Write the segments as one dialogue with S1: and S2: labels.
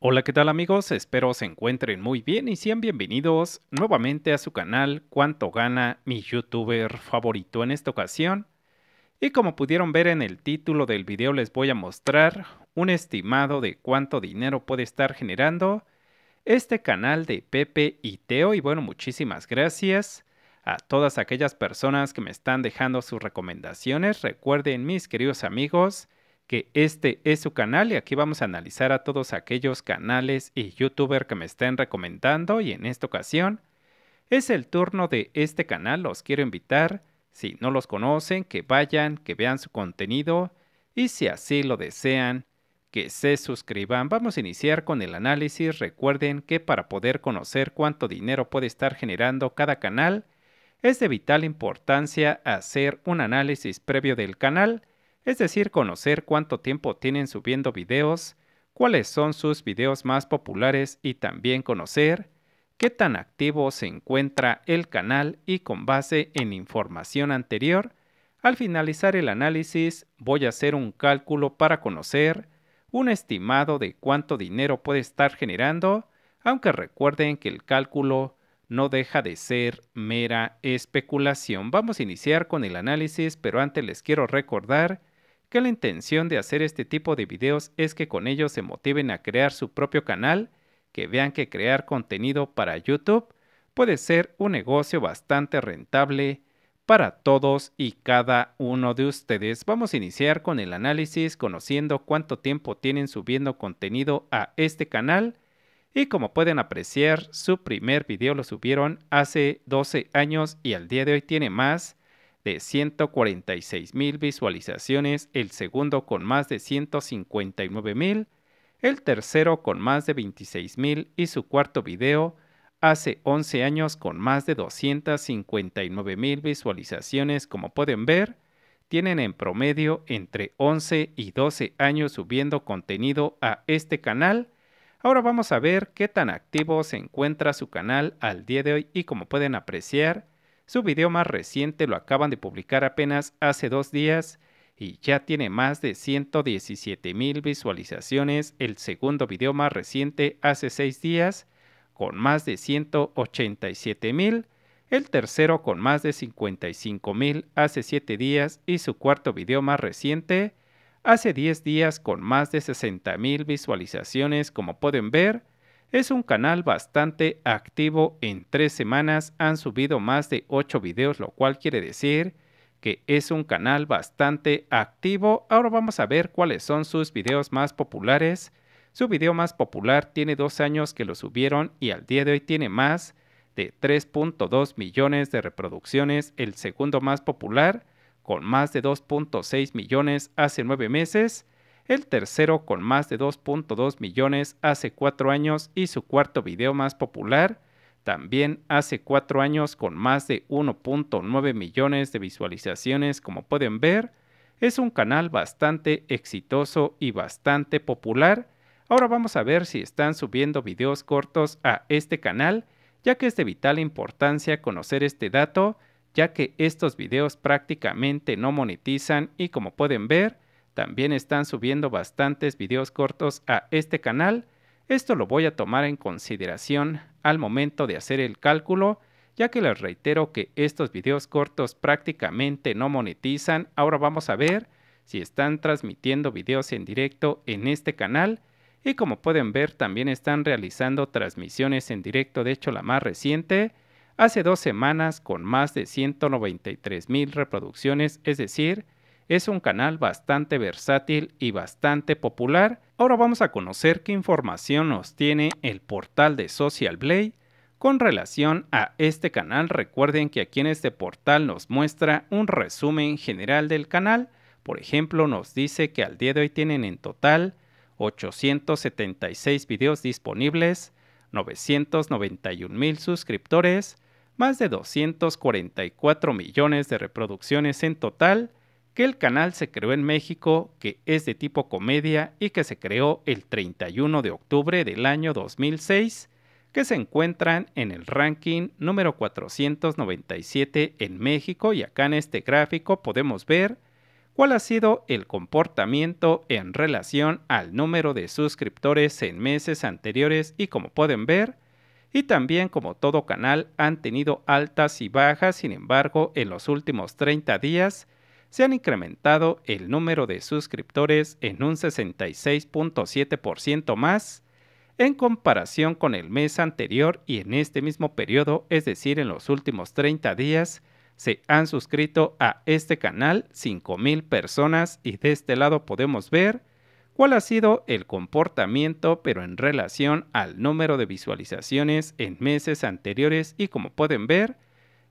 S1: Hola, ¿qué tal amigos? Espero se encuentren muy bien y sean bienvenidos nuevamente a su canal Cuánto gana mi youtuber favorito en esta ocasión. Y como pudieron ver en el título del video les voy a mostrar un estimado de cuánto dinero puede estar generando este canal de Pepe y Teo. Y bueno, muchísimas gracias a todas aquellas personas que me están dejando sus recomendaciones. Recuerden mis queridos amigos que este es su canal y aquí vamos a analizar a todos aquellos canales y youtuber que me estén recomendando y en esta ocasión es el turno de este canal, los quiero invitar, si no los conocen, que vayan, que vean su contenido y si así lo desean, que se suscriban. Vamos a iniciar con el análisis, recuerden que para poder conocer cuánto dinero puede estar generando cada canal, es de vital importancia hacer un análisis previo del canal, es decir, conocer cuánto tiempo tienen subiendo videos, cuáles son sus videos más populares y también conocer qué tan activo se encuentra el canal y con base en información anterior, al finalizar el análisis voy a hacer un cálculo para conocer un estimado de cuánto dinero puede estar generando, aunque recuerden que el cálculo no deja de ser mera especulación. Vamos a iniciar con el análisis, pero antes les quiero recordar que la intención de hacer este tipo de videos es que con ellos se motiven a crear su propio canal, que vean que crear contenido para YouTube puede ser un negocio bastante rentable para todos y cada uno de ustedes. Vamos a iniciar con el análisis conociendo cuánto tiempo tienen subiendo contenido a este canal y como pueden apreciar su primer video lo subieron hace 12 años y al día de hoy tiene más de 146 mil visualizaciones, el segundo con más de 159 mil, el tercero con más de 26,000 mil y su cuarto video hace 11 años con más de 259 mil visualizaciones como pueden ver. Tienen en promedio entre 11 y 12 años subiendo contenido a este canal. Ahora vamos a ver qué tan activo se encuentra su canal al día de hoy y como pueden apreciar, su video más reciente lo acaban de publicar apenas hace dos días y ya tiene más de 117 mil visualizaciones. El segundo video más reciente hace seis días con más de 187 mil. El tercero con más de 55 mil hace siete días y su cuarto video más reciente hace 10 días con más de 60 mil visualizaciones como pueden ver es un canal bastante activo, en tres semanas han subido más de 8 videos, lo cual quiere decir que es un canal bastante activo. Ahora vamos a ver cuáles son sus videos más populares. Su video más popular tiene dos años que lo subieron y al día de hoy tiene más de 3.2 millones de reproducciones. El segundo más popular, con más de 2.6 millones hace nueve meses el tercero con más de 2.2 millones hace cuatro años y su cuarto video más popular, también hace cuatro años con más de 1.9 millones de visualizaciones como pueden ver, es un canal bastante exitoso y bastante popular. Ahora vamos a ver si están subiendo videos cortos a este canal, ya que es de vital importancia conocer este dato, ya que estos videos prácticamente no monetizan y como pueden ver, también están subiendo bastantes videos cortos a este canal. Esto lo voy a tomar en consideración al momento de hacer el cálculo, ya que les reitero que estos videos cortos prácticamente no monetizan. Ahora vamos a ver si están transmitiendo videos en directo en este canal. Y como pueden ver, también están realizando transmisiones en directo, de hecho la más reciente, hace dos semanas con más de 193 mil reproducciones, es decir, es un canal bastante versátil y bastante popular. Ahora vamos a conocer qué información nos tiene el portal de Social Blade con relación a este canal. Recuerden que aquí en este portal nos muestra un resumen general del canal. Por ejemplo, nos dice que al día de hoy tienen en total 876 videos disponibles, 991 mil suscriptores, más de 244 millones de reproducciones en total que el canal se creó en México, que es de tipo comedia y que se creó el 31 de octubre del año 2006, que se encuentran en el ranking número 497 en México y acá en este gráfico podemos ver cuál ha sido el comportamiento en relación al número de suscriptores en meses anteriores y como pueden ver, y también como todo canal han tenido altas y bajas, sin embargo en los últimos 30 días se han incrementado el número de suscriptores en un 66.7% más en comparación con el mes anterior y en este mismo periodo, es decir, en los últimos 30 días, se han suscrito a este canal 5.000 personas y de este lado podemos ver cuál ha sido el comportamiento pero en relación al número de visualizaciones en meses anteriores y como pueden ver,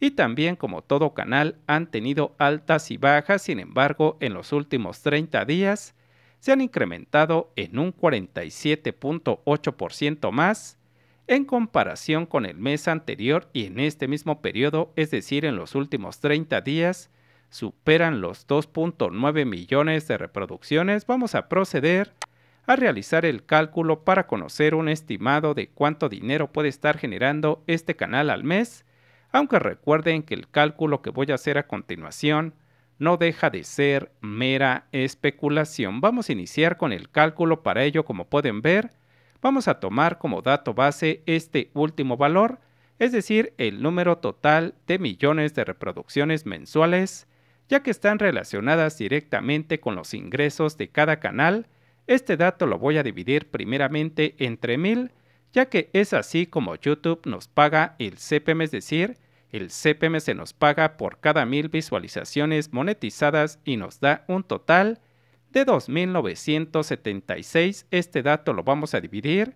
S1: y también como todo canal han tenido altas y bajas, sin embargo en los últimos 30 días se han incrementado en un 47.8% más en comparación con el mes anterior y en este mismo periodo, es decir, en los últimos 30 días, superan los 2.9 millones de reproducciones. Vamos a proceder a realizar el cálculo para conocer un estimado de cuánto dinero puede estar generando este canal al mes aunque recuerden que el cálculo que voy a hacer a continuación no deja de ser mera especulación. Vamos a iniciar con el cálculo, para ello como pueden ver, vamos a tomar como dato base este último valor, es decir, el número total de millones de reproducciones mensuales, ya que están relacionadas directamente con los ingresos de cada canal, este dato lo voy a dividir primeramente entre mil, ya que es así como YouTube nos paga el CPM, es decir, el CPM se nos paga por cada mil visualizaciones monetizadas y nos da un total de 2.976. Este dato lo vamos a dividir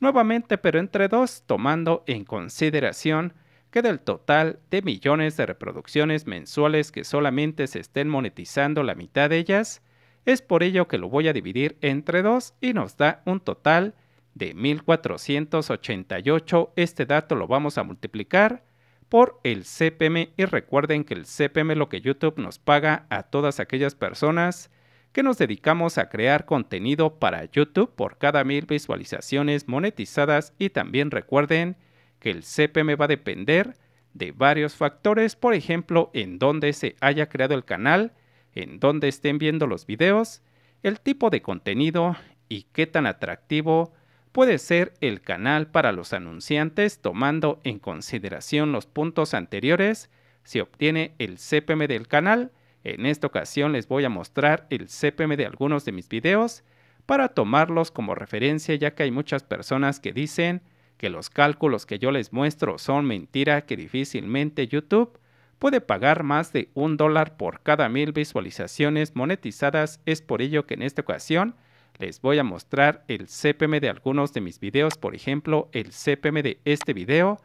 S1: nuevamente, pero entre dos, tomando en consideración que del total de millones de reproducciones mensuales que solamente se estén monetizando la mitad de ellas, es por ello que lo voy a dividir entre dos y nos da un total de 1488. Este dato lo vamos a multiplicar por el CPM y recuerden que el CPM lo que YouTube nos paga a todas aquellas personas que nos dedicamos a crear contenido para YouTube por cada mil visualizaciones monetizadas y también recuerden que el CPM va a depender de varios factores, por ejemplo, en dónde se haya creado el canal, en dónde estén viendo los videos, el tipo de contenido y qué tan atractivo puede ser el canal para los anunciantes tomando en consideración los puntos anteriores. si obtiene el CPM del canal. En esta ocasión les voy a mostrar el CPM de algunos de mis videos para tomarlos como referencia ya que hay muchas personas que dicen que los cálculos que yo les muestro son mentira que difícilmente YouTube puede pagar más de un dólar por cada mil visualizaciones monetizadas. Es por ello que en esta ocasión les voy a mostrar el CPM de algunos de mis videos. Por ejemplo, el CPM de este video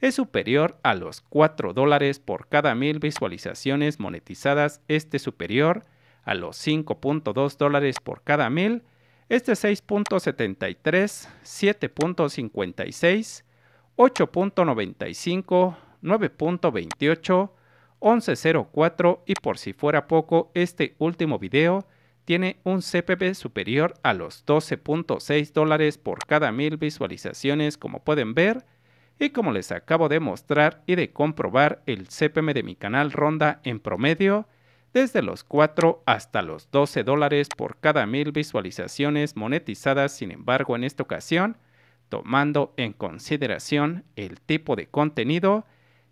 S1: es superior a los 4 dólares por cada mil visualizaciones monetizadas. Este superior a los 5.2 dólares por cada mil. Este 6.73, 7.56, 8.95, 9.28, 11.04 y por si fuera poco, este último video tiene un CPP superior a los 12.6 dólares por cada mil visualizaciones como pueden ver y como les acabo de mostrar y de comprobar el CPM de mi canal ronda en promedio desde los 4 hasta los 12 dólares por cada mil visualizaciones monetizadas sin embargo en esta ocasión tomando en consideración el tipo de contenido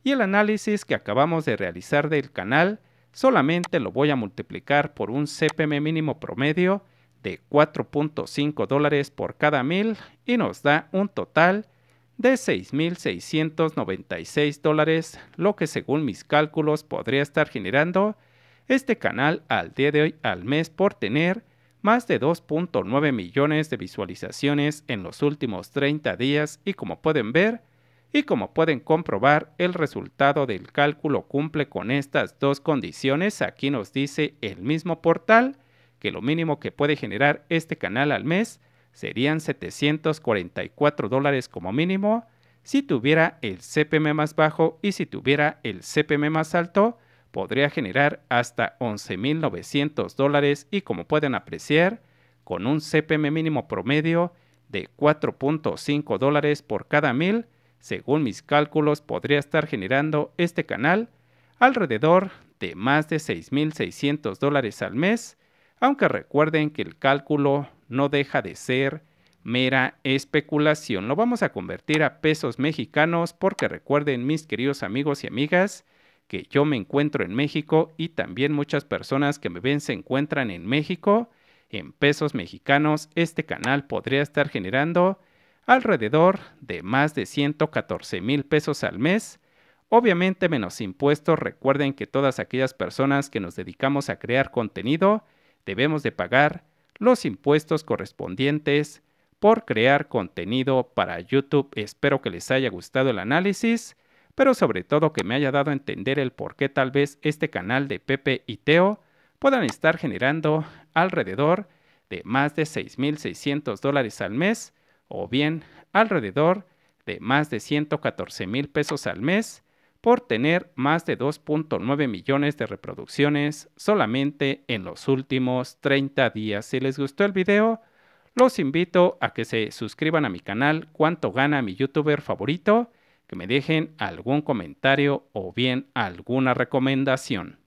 S1: y el análisis que acabamos de realizar del canal solamente lo voy a multiplicar por un CPM mínimo promedio de 4.5 dólares por cada mil y nos da un total de 6.696 dólares, lo que según mis cálculos podría estar generando este canal al día de hoy al mes por tener más de 2.9 millones de visualizaciones en los últimos 30 días y como pueden ver, y como pueden comprobar, el resultado del cálculo cumple con estas dos condiciones. Aquí nos dice el mismo portal que lo mínimo que puede generar este canal al mes serían 744 dólares como mínimo si tuviera el CPM más bajo y si tuviera el CPM más alto podría generar hasta 11.900 dólares y como pueden apreciar con un CPM mínimo promedio de 4.5 dólares por cada mil según mis cálculos, podría estar generando este canal alrededor de más de 6.600 dólares al mes, aunque recuerden que el cálculo no deja de ser mera especulación. Lo vamos a convertir a pesos mexicanos porque recuerden mis queridos amigos y amigas que yo me encuentro en México y también muchas personas que me ven se encuentran en México. En pesos mexicanos este canal podría estar generando alrededor de más de 114 mil pesos al mes, obviamente menos impuestos. Recuerden que todas aquellas personas que nos dedicamos a crear contenido debemos de pagar los impuestos correspondientes por crear contenido para YouTube. Espero que les haya gustado el análisis, pero sobre todo que me haya dado a entender el por qué tal vez este canal de Pepe y Teo puedan estar generando alrededor de más de 6.600 dólares al mes o bien alrededor de más de 114 mil pesos al mes por tener más de 2.9 millones de reproducciones solamente en los últimos 30 días. Si les gustó el video, los invito a que se suscriban a mi canal Cuánto gana mi youtuber favorito, que me dejen algún comentario o bien alguna recomendación.